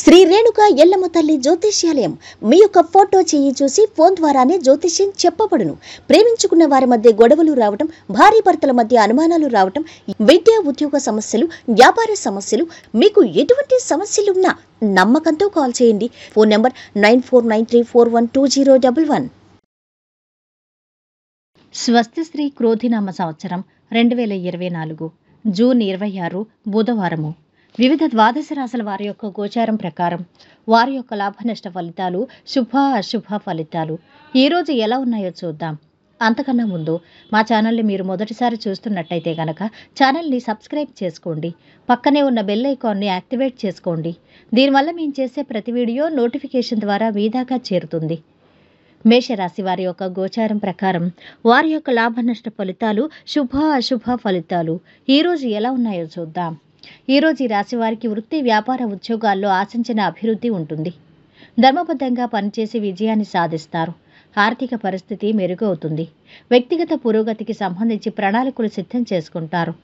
శ్రీ రేణుక ఎల్లమ్మ తల్లి జ్యోతిష్యాలయం మీ యొక్క ఫోటో చేయి చూసి ఫోన్ ద్వారానే జ్యోతిష్యం చెప్పబడును ప్రేమించుకున్న వారి మధ్య గొడవలు రావటం భారీ భర్తల మధ్య అనుమానాలు రావటం విద్యా ఉద్యోగ సమస్యలు వ్యాపార సమస్యలు మీకు ఎటువంటి సమస్యలున్నా నమ్మకంతో కాల్ చేయండి phone number nine four nine three four one two zero double one స్వస్తిశ్రీ క్రోధినామ సంవత్సరం రెండు వేల ఇరవై నాలుగు జూన్ ఇరవై ఆరు బుధవారము వివిధ ద్వాదశ రాశుల వారి యొక్క గోచారం ప్రకారం వారి యొక్క లాభనష్ట ఫలితాలు శుభ అశుభ ఫలితాలు ఈరోజు ఎలా ఉన్నాయో చూద్దాం అంతకన్నా ముందు మా ఛానల్ని మీరు మొదటిసారి చూస్తున్నట్టయితే కనుక ఛానల్ని సబ్స్క్రైబ్ చేసుకోండి పక్కనే ఉన్న బెల్ ఐకాన్ని యాక్టివేట్ చేసుకోండి దీనివల్ల మేము చేసే ప్రతి వీడియో నోటిఫికేషన్ ద్వారా వీధాగా చేరుతుంది మేషరాశి వారి యొక్క గోచారం ప్రకారం వారి యొక్క లాభనష్ట ఫలితాలు శుభ అశుభ ఫలితాలు ఈరోజు ఎలా ఉన్నాయో చూద్దాం ఈరోజు ఈ రాశివారికి వృత్తి వ్యాపార ఉద్యోగాల్లో ఆశించిన అభివృద్ధి ఉంటుంది ధర్మబద్ధంగా పనిచేసి విజయాన్ని సాధిస్తారు ఆర్థిక పరిస్థితి మెరుగవుతుంది వ్యక్తిగత పురోగతికి సంబంధించి ప్రణాళికలు సిద్ధం చేసుకుంటారు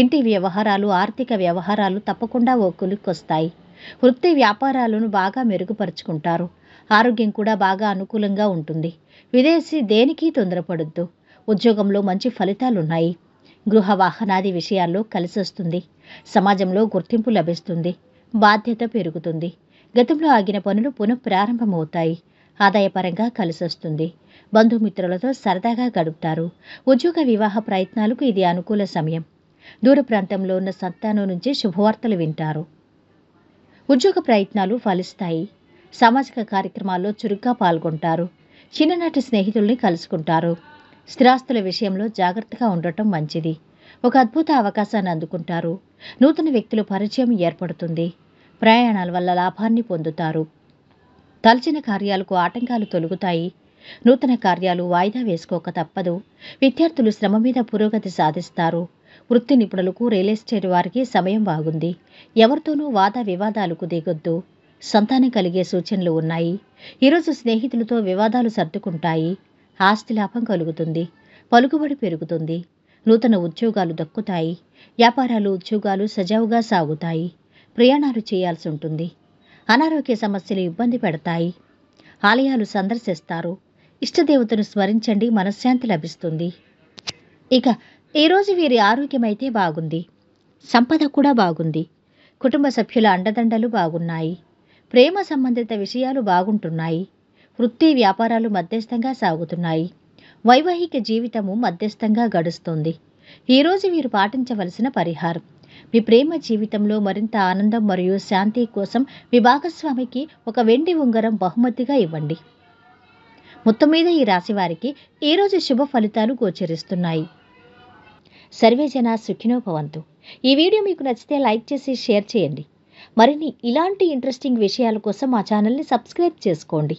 ఇంటి వ్యవహారాలు ఆర్థిక వ్యవహారాలు తప్పకుండా ఓ వృత్తి వ్యాపారాలను బాగా మెరుగుపరుచుకుంటారు ఆరోగ్యం కూడా బాగా అనుకూలంగా ఉంటుంది విదేశీ దేనికి తొందరపడద్దు ఉద్యోగంలో మంచి ఫలితాలున్నాయి గృహ వాహనాది విషయాల్లో కలిసొస్తుంది సమాజంలో గుర్తింపు లభిస్తుంది బాధ్యత పెరుగుతుంది గతంలో ఆగిన పనులు పునఃప్రారంభమవుతాయి ఆదాయపరంగా కలిసొస్తుంది బంధుమిత్రులతో సరదాగా గడుపుతారు ఉద్యోగ వివాహ ప్రయత్నాలకు ఇది అనుకూల సమయం దూర ప్రాంతంలో ఉన్న సంతానం నుంచి శుభవార్తలు వింటారు ఉద్యోగ ప్రయత్నాలు ఫలిస్తాయి సామాజిక కార్యక్రమాల్లో చురుగ్గా పాల్గొంటారు చిన్ననాటి స్నేహితుల్ని కలుసుకుంటారు స్థిరాస్తుల విషయంలో జాగ్రత్తగా ఉండటం మంచిది ఒక అద్భుత అవకాశాన్ని అందుకుంటారు నూతన వ్యక్తుల పరిచయం ఏర్పడుతుంది ప్రయాణాల వల్ల లాభాన్ని పొందుతారు తలచిన కార్యాలకు ఆటంకాలు తొలుగుతాయి నూతన కార్యాలు వాయిదా వేసుకోక తప్పదు విద్యార్థులు శ్రమ మీద పురోగతి సాధిస్తారు వృత్తి నిపుణులకు రియల్ ఎస్టేట్ వారికి సమయం బాగుంది ఎవరితోనూ వాద వివాదాలకు దిగొద్దు సంతానం కలిగే సూచనలు ఉన్నాయి ఈరోజు స్నేహితులతో వివాదాలు సర్దుకుంటాయి ఆస్తి లాభం కలుగుతుంది పలుకుబడి పెరుగుతుంది నూతన ఉద్యోగాలు దక్కుతాయి వ్యాపారాలు ఉద్యోగాలు సజావుగా సాగుతాయి ప్రయాణాలు చేయాల్సి ఉంటుంది అనారోగ్య సమస్యలు ఇబ్బంది పెడతాయి ఆలయాలు సందర్శిస్తారు ఇష్టదేవతను స్మరించండి మనశ్శాంతి లభిస్తుంది ఇక ఈరోజు వీరి ఆరోగ్యమైతే బాగుంది సంపద కూడా బాగుంది కుటుంబ సభ్యుల అండదండలు బాగున్నాయి ప్రేమ సంబంధిత విషయాలు బాగుంటున్నాయి వృత్తి వ్యాపారాలు మధ్యస్థంగా సాగుతున్నాయి వైవాహిక జీవితము మధ్యస్థంగా గడుస్తుంది ఈరోజు మీరు పాటించవలసిన పరిహారం మీ ప్రేమ జీవితంలో మరింత ఆనందం మరియు శాంతి కోసం మీ భాగస్వామికి ఒక వెండి ఉంగరం బహుమతిగా ఇవ్వండి మొత్తం మీద ఈ రాశి వారికి ఈరోజు శుభ ఫలితాలు గోచరిస్తున్నాయి సర్వే జన సుఖినోభవంతు ఈ వీడియో మీకు నచ్చితే లైక్ చేసి షేర్ చేయండి మరిన్ని ఇలాంటి ఇంట్రెస్టింగ్ విషయాల కోసం మా ఛానల్ని సబ్స్క్రైబ్ చేసుకోండి